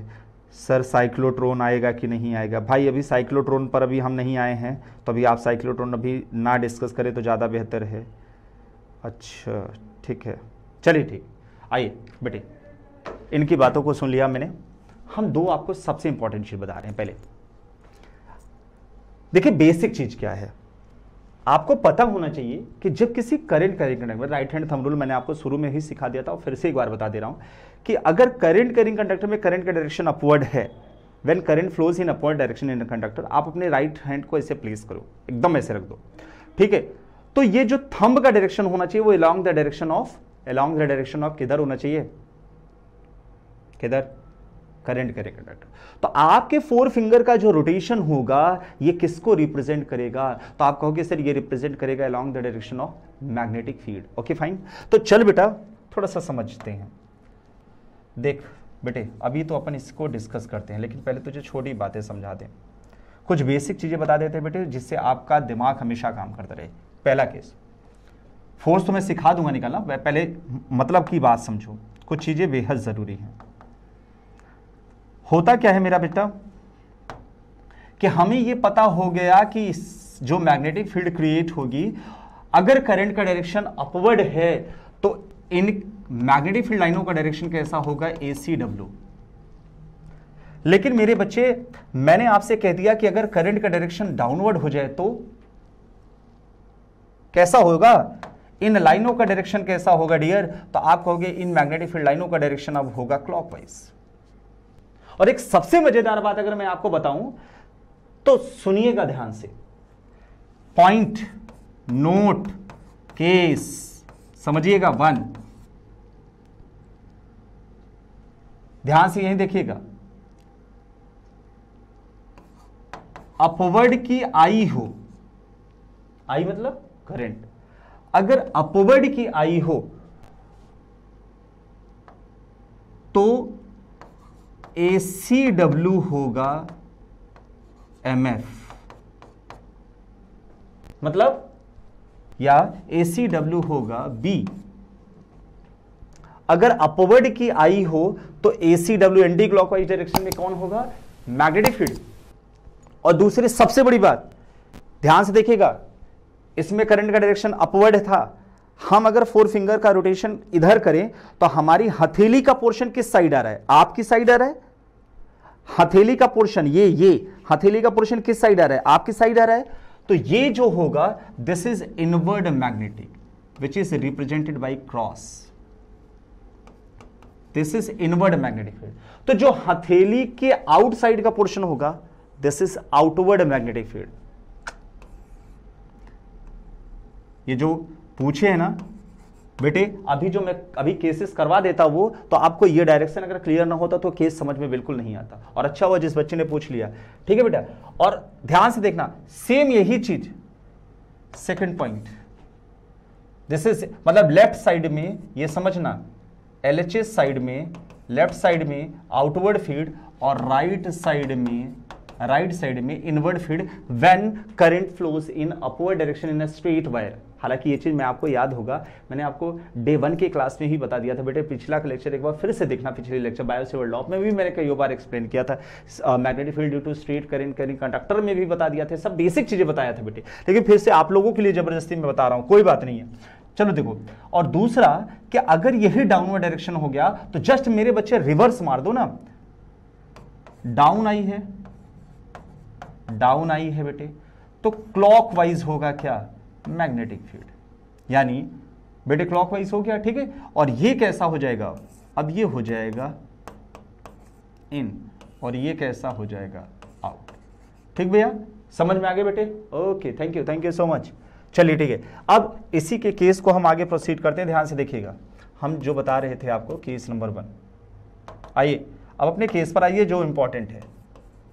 Speaker 1: सर साइक्लोट्रोन आएगा कि नहीं आएगा भाई अभी साइक्लोट्रोन पर अभी हम नहीं आए हैं तो अभी आप साइक्लोट्रोन अभी ना डिस्कस करें तो ज़्यादा बेहतर है अच्छा ठीक है चलिए ठीक आइए बेटे इनकी बातों को सुन लिया मैंने हम दो आपको सबसे इंपॉर्टेंट चीज़ बता रहे हैं पहले देखिए बेसिक चीज़ क्या है आपको पता होना चाहिए कि जब किसी current carrying conductor right hand thumb rule मैंने आपको शुरू में ही सिखा दिया था और फिर से एक बार बता दे रहा हूं कि अगर करंट करिंग कंडक्टर में करंट का डायरेक्शन अपवर्ड है when current flows in upward direction in conductor आप अपने राइट right हैंड को ऐसे प्लेस करो एकदम ऐसे रख दो ठीक है तो ये जो थंब का डायरेक्शन होना चाहिए वो along the direction of along the direction of किधर होना चाहिए किधर करेंट करेगा डॉक्टर तो आपके फोर फिंगर का जो रोटेशन होगा ये किसको रिप्रेजेंट करेगा तो आप कहोगे सर ये रिप्रेजेंट करेगा along the direction of magnetic field okay fine तो चल बेटा थोड़ा सा समझते हैं देख बेटे अभी तो अपन इसको डिस्कस करते हैं लेकिन पहले तुझे छोटी बातें समझा दें कुछ बेसिक चीज़ें बता देते हैं बेटे जिससे आपका दिमाग हमेशा काम करता रहे पहला केस फोर्स तो मैं सिखा दूंगा निकालना पहले मतलब की बात समझो कुछ चीज़ें बेहद ज़रूरी हैं होता क्या है मेरा बेटा कि हमें यह पता हो गया कि जो मैग्नेटिक फील्ड क्रिएट होगी अगर करंट का डायरेक्शन अपवर्ड है तो इन मैग्नेटिक फील्ड लाइनों का डायरेक्शन कैसा होगा ए सी डब्ल्यू लेकिन मेरे बच्चे मैंने आपसे कह दिया कि अगर करंट का डायरेक्शन डाउनवर्ड हो जाए तो कैसा होगा इन लाइनों का डायरेक्शन कैसा होगा डियर तो आप कहोगे इन मैग्नेटिक फील्ड लाइनों का डायरेक्शन अब होगा क्लॉकवाइज और एक सबसे मजेदार बात अगर मैं आपको बताऊं तो सुनिएगा ध्यान से पॉइंट नोट केस समझिएगा वन ध्यान से यही देखिएगा अपवर्ड की आई हो आई मतलब करंट अगर अपवर्ड की आई हो तो ए सी डब्ल्यू होगा एम एफ मतलब या ए सी डब्ल्यू होगा बी अगर अपवर्ड की आई हो तो A C W anti clockwise direction में कौन होगा मैग्नेटिक फील्ड और दूसरी सबसे बड़ी बात ध्यान से देखिएगा इसमें करंट का डायरेक्शन अपवर्ड था हम अगर फोर फिंगर का रोटेशन इधर करें तो हमारी हथेली का पोर्शन किस साइड आ रहा है आपकी साइड आ रहा है हथेली का पोर्शन ये ये हथेली का पोर्शन किस साइड आ रहा है आपकी साइड आ रहा है तो ये जो होगा this is inward magnetic which is represented by cross this is inward magnetic field तो जो हथेली के आउटसाइड का पोर्शन होगा this is outward magnetic field ये जो पूछे हैं ना बेटे अभी जो मैं अभी केसेस करवा देता वो तो आपको ये डायरेक्शन अगर क्लियर ना होता तो केस समझ में बिल्कुल नहीं आता और अच्छा हुआ जिस बच्चे ने पूछ लिया ठीक है बेटा और ध्यान से देखना सेम यही चीज सेकंड पॉइंट दिस इज मतलब लेफ्ट साइड में ये समझना एल साइड में लेफ्ट साइड में आउटवर्ड फीड और राइट right साइड में राइट right साइड में inward field when current flows in upward direction in a straight wire हालांकि ये चीज़ मैं आपको याद होगा मैंने आपको डे वन के क्लास में ही बता दिया था बेटे पिछला लेक्चर एक बार फिर से देखना पिछले लेक्चर बायोसिवर लॉप में भी मैंने कई बार एक्सप्लेन किया था magnetic field due to straight current current conductor में भी बता दिया था सब बेसिक चीज़ें बताया था बेटे लेकिन फिर से आप लोगों के लिए ज़बरदस्ती मैं बता रहा हूँ कोई बात नहीं है चलो देखो और दूसरा कि अगर यही डाउनवर्ड डायरेक्शन हो गया तो जस्ट मेरे बच्चे रिवर्स मार दो ना डाउन आई है डाउन आई है बेटे तो क्लॉकवाइज होगा क्या मैग्नेटिक फील्ड यानी बेटे क्लॉकवाइज हो गया ठीक है और ये कैसा हो जाएगा अब ये हो जाएगा इन और ये कैसा हो जाएगा आउट ठीक भैया समझ में आ गए बेटे okay thank you thank you so much चलिए ठीक है अब इसी के केस को हम आगे प्रोसीड करते हैं ध्यान से देखिएगा हम जो बता रहे थे आपको केस नंबर वन आइए अब अपने केस पर आइए जो इंपॉर्टेंट है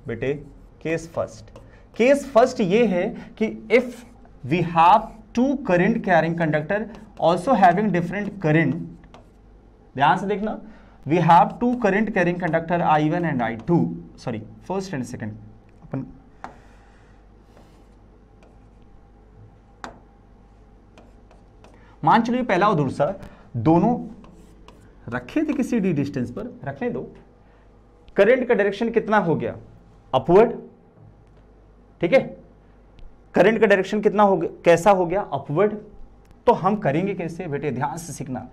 Speaker 1: बेटे केस फर्स्ट केस फर्स्ट ये है कि if we have two current carrying conductor also having different current ध्यान से देखना we have two current carrying conductor i1 and i2 sorry first and second अपन मान चलिए पहला और दूसरा दोनों रखे थे किसी डी डिस्टेंस पर रखने दो करंट का डायरेक्शन कितना हो गया अपवर्ड ठीक है करंट का डायरेक्शन कितना हो गया कैसा हो गया अपवर्ड तो हम करेंगे कैसे बेटे ध्यान से सीखना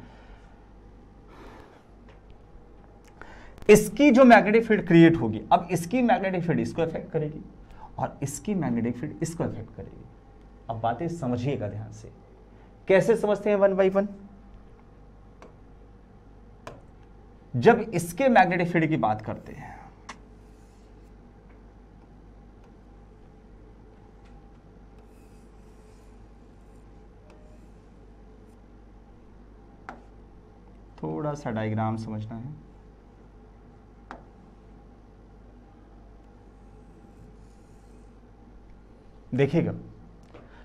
Speaker 1: इसकी जो मैग्नेटिक फील्ड क्रिएट होगी अब इसकी मैग्नेटिक फील्ड इसको इफेक्ट करेगी और इसकी मैग्नेटिक फील्ड इसको इफेक्ट करेगी अब बातें समझिएगा ध्यान से कैसे समझते हैं वन बाई वन जब इसके मैग्नेटिक फील्ड की बात करते हैं छोटा सा डायग्राम समझना है देखिएगा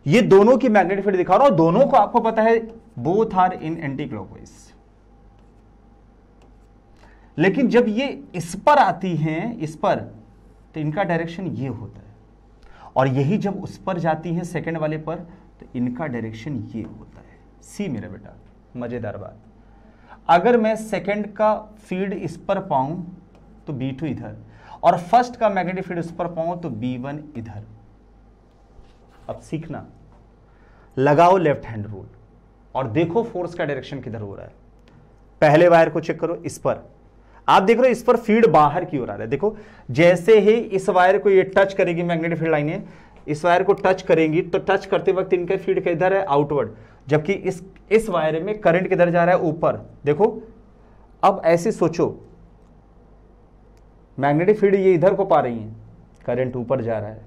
Speaker 1: ये दोनों की मैग्नेटिक फील्ड दिखा रहा हूं दोनों को आपको पता है both are in anti clockwise लेकिन जब ये इस पर आती हैं इस पर तो इनका डायरेक्शन ये होता है और यही जब उस पर जाती है सेकंड वाले पर तो इनका डायरेक्शन ये होता है सी मेरा बेटा मज़ेदार बात अगर मैं सेकेंड का फील्ड इस पर पाऊं तो बी टू इधर और फर्स्ट का मैग्नेटिक फील्ड उस पर पाऊं तो बी वन इधर अब सीखना लगाओ लेफ्ट हैंड रूल और देखो फोर्स का डायरेक्शन किधर हो रहा है पहले वायर को चेक करो इस पर आप देख रहे हो इस पर फील्ड बाहर की ओर आ रहा है देखो जैसे ही इस वायर को ये टच करेगी मैग्नेटिक फील्ड लाइनें इस वायर को टच करेंगी तो टच करते वक्त इनका फील्ड किधर है आउटवर्ड जबकि इस इस वायर में करंट किधर जा रहा है ऊपर देखो अब ऐसे सोचो मैग्नेटिक फील्ड ये इधर को पा रही है करंट ऊपर जा रहा है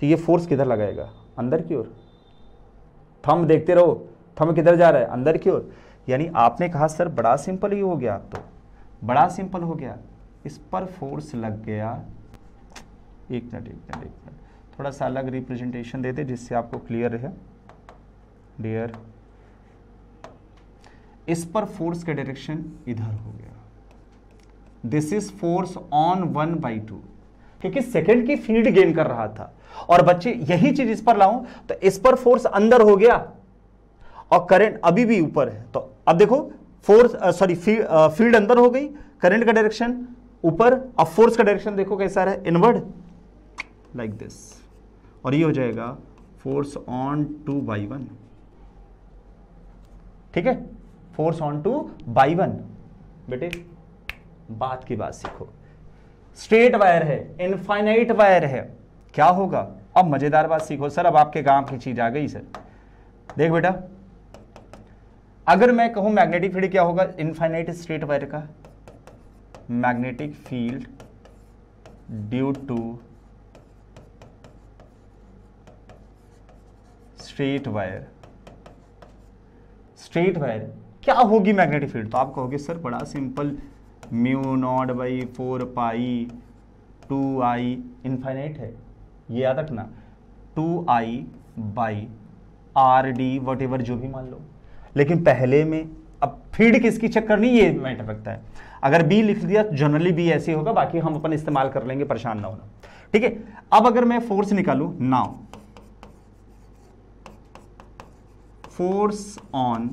Speaker 1: तो ये फोर्स किधर लगाएगा अंदर की ओर थम देखते रहो थम किधर जा रहा है अंदर की ओर यानी आपने कहा सर बड़ा सिंपल ही हो गया आप तो बड़ा सिंपल हो गया इस पर फोर्स लग गया एक मिनट एक मिनट एक मिनट थोड़ा सा अलग रिप्रेजेंटेशन देते जिससे आपको क्लियर रहे डियर इस पर फोर्स का डायरेक्शन इधर हो गया this is force on one by two क्योंकि सेकंड की फील्ड गेन कर रहा था और बच्चे यही चीज इस पर लाऊं तो इस पर फोर्स अंदर हो गया और करंट अभी भी ऊपर है तो अब देखो फोर्स सॉरी फील्ड अंदर हो गई करंट का डायरेक्शन ऊपर अब फोर्स का डायरेक्शन देखो कैसा है इनवर्ड लाइक दिस और ये हो जाएगा force on two by one ठीक है force on two by one बेटे बात की बात सीखो स्ट्रेट वायर है इनफाइनाइट वायर है क्या होगा अब मजेदार बात सीखो सर अब आपके काम की चीज आ गई सर देख बेटा अगर मैं कहूं मैग्नेटिक फील्ड क्या होगा इनफाइनाइट स्ट्रेट वायर का magnetic field due to straight wire straight wire क्या होगी मैग्नेटिक फील्ड तो आप कहोगे सर बड़ा simple mu naught by four pi two I infinite है ये याद रखना two I by R D whatever जो भी मान लो लेकिन पहले में अब फील्ड किसकी चेक करनी ये मैटर रखता है अगर बी लिख दिया जनरली बी ऐसे होगा बाकी हम अपन इस्तेमाल कर लेंगे परेशान ना होना ठीक है अब अगर मैं फोर्स निकालू now force on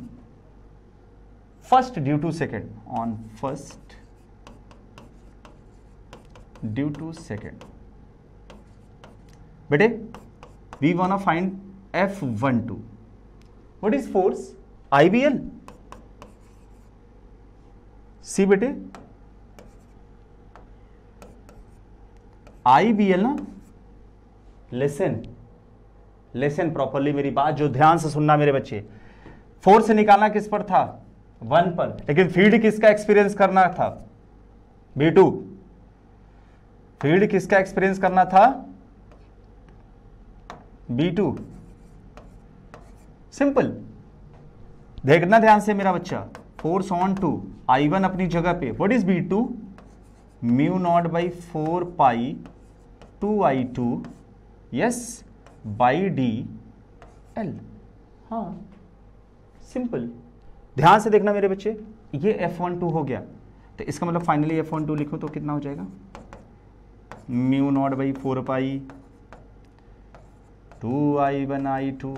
Speaker 1: first due to second on first due to second बेटे we want of find F one two what is force I B L C बेटे आईबीएल ना लेसन लेसन प्रॉपरली मेरी बात जो ध्यान से सुनना मेरे बच्चे फोर से निकालना किस पर था वन पर लेकिन फील्ड किसका एक्सपीरियंस करना था बी टू फील्ड किसका एक्सपीरियंस करना था बी टू सिंपल देखना ध्यान से मेरा बच्चा force on two I one अपनी जगह पे what is B two mu naught by four pi two I two yes by D L हाँ सिंपल ध्यान से देखना मेरे बच्चे ये एफ वन टू हो गया तो इसका मतलब फाइनली एफ वन टू लिखो तो कितना हो जाएगा mu naught by four pi two I one I two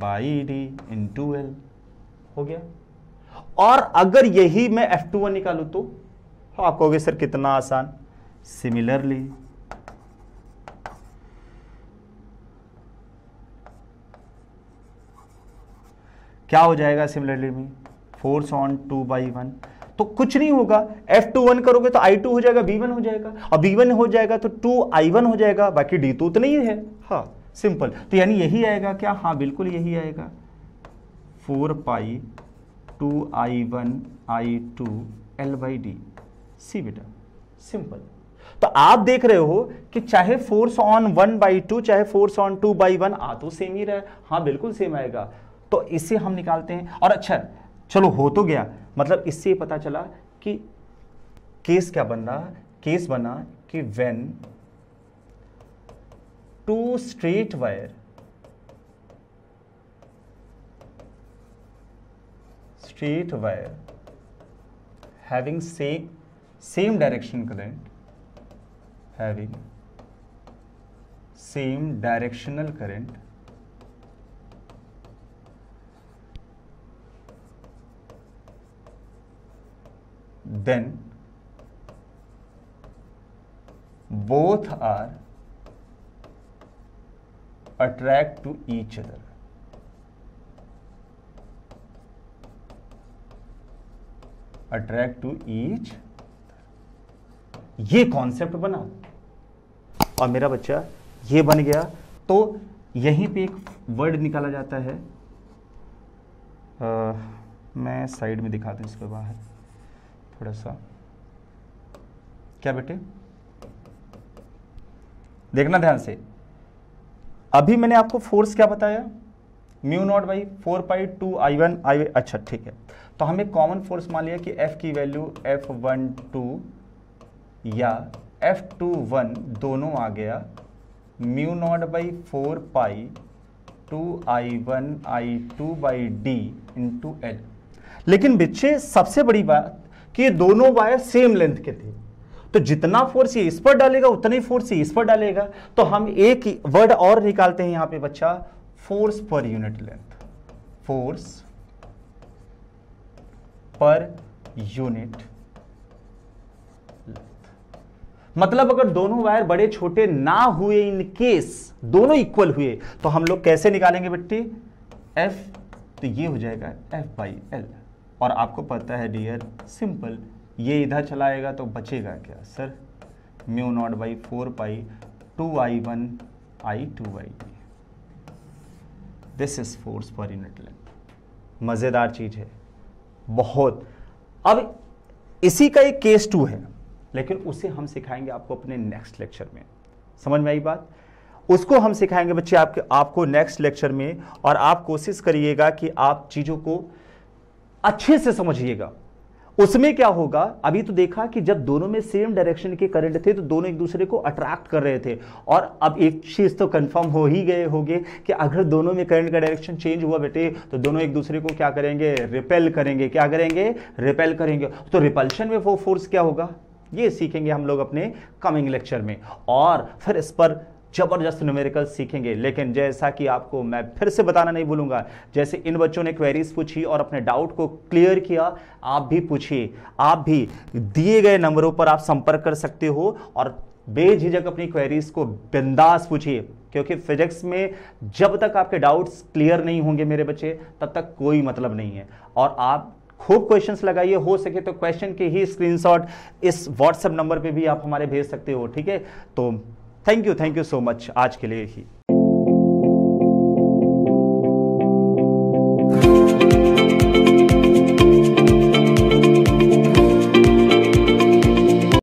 Speaker 1: by D into L हो गया और अगर यही मैं एफ टू वन निकालू तो हाँ, आप कहोगे सर कितना आसान सिमिलरली क्या हो जाएगा सिमिलरली में force on two by one तो कुछ नहीं होगा एफ टू वन करोगे तो आई टू हो जाएगा बी वन हो जाएगा और बी वन हो जाएगा तो टू आई वन हो जाएगा बाकी डी तो उतना ही है हाँ सिंपल तो यानी यही आएगा क्या हाँ बिल्कुल यही आएगा four pi two I one I two L by D C बेटा सिंपल तो आप देख रहे हो कि चाहे force on one by two चाहे force on two by one आ तो सेम ही रहा है हाँ बिल्कुल सेम आएगा तो इससे हम निकालते हैं और अच्छा चलो हो तो गया मतलब इससे पता चला कि केस क्या बन रहा केस बना कि when two straight wire straight wire having same same direction current having same directional current then both are attract to each other attract to each ये कॉन्सेप्ट बना और मेरा बच्चा ये बन गया तो यहीं पे एक वर्ड निकाला जाता है आ, मैं साइड में दिखाता हूं इसके बाहर थोड़ा सा क्या बेटे देखना ध्यान से अभी मैंने आपको फोर्स क्या बताया mu naught by four pi two I one I अच्छा ठीक है तो हमें कॉमन फोर्स मान लिया कि F की वैल्यू एफ वन टू या एफ टू वन दोनों आ गया mu naught by four pi two I one I two by D into L लेकिन बच्चे सबसे बड़ी बात कि दोनों वायर सेम लेंथ के थे तो जितना फोर्स ये इस पर डालेगा उतना ही फोर्स ये इस पर डालेगा तो हम एक वर्ड और निकालते हैं यहां पे बच्चा फोर्स पर यूनिट लेंथ फोर्स पर यूनिट मतलब अगर दोनों वायर बड़े छोटे ना हुए इन केस दोनों इक्वल हुए तो हम लोग कैसे निकालेंगे बेटी एफ तो ये हो जाएगा एफ बाई एल और आपको पता है डियर सिंपल ये इधर चलाएगा तो बचेगा क्या sir mu naught by four pi two I one I two I this is force for unit length मज़ेदार चीज़ है बहुत अब इसी का एक केस टू है लेकिन उसे हम सिखाएंगे आपको अपने नेक्स्ट लेक्चर में समझ में आई बात उसको हम सिखाएंगे बच्चे आपके आपको नेक्स्ट लेक्चर में और आप कोशिश करिएगा कि आप चीज़ों को अच्छे से समझिएगा उसमें क्या होगा अभी तो देखा कि जब दोनों में सेम डायरेक्शन के करंट थे तो दोनों एक दूसरे को अट्रैक्ट कर रहे थे और अब एक चीज तो कंफर्म हो ही गए होंगे कि अगर दोनों में करंट का डायरेक्शन चेंज हुआ बेटे तो दोनों एक दूसरे को क्या करेंगे रिपेल करेंगे क्या करेंगे रिपेल करेंगे तो रिपल्शन में वो फोर्स क्या होगा ये सीखेंगे हम लोग अपने कमिंग लेक्चर में और फिर इस पर ज़बरदस्त न्यूमेरिकल सीखेंगे लेकिन जैसा कि आपको मैं फिर से बताना नहीं भूलूंगा जैसे इन बच्चों ने क्वेरीज पूछी और अपने डाउट को क्लियर किया आप भी पूछिए आप भी दिए गए नंबरों पर आप संपर्क कर सकते हो और बेझिझक अपनी क्वेरीज को बिंदास पूछिए क्योंकि फिजिक्स में जब तक आपके डाउट्स क्लियर नहीं होंगे मेरे बच्चे तब तक कोई मतलब नहीं है और आप खूब क्वेश्चंस लगाइए हो सके तो क्वेश्चन के ही स्क्रीनशॉट इस व्हाट्सएप नंबर पे भी आप हमारे भेज सकते हो ठीक है तो thank you thank you so much आज के लिए ही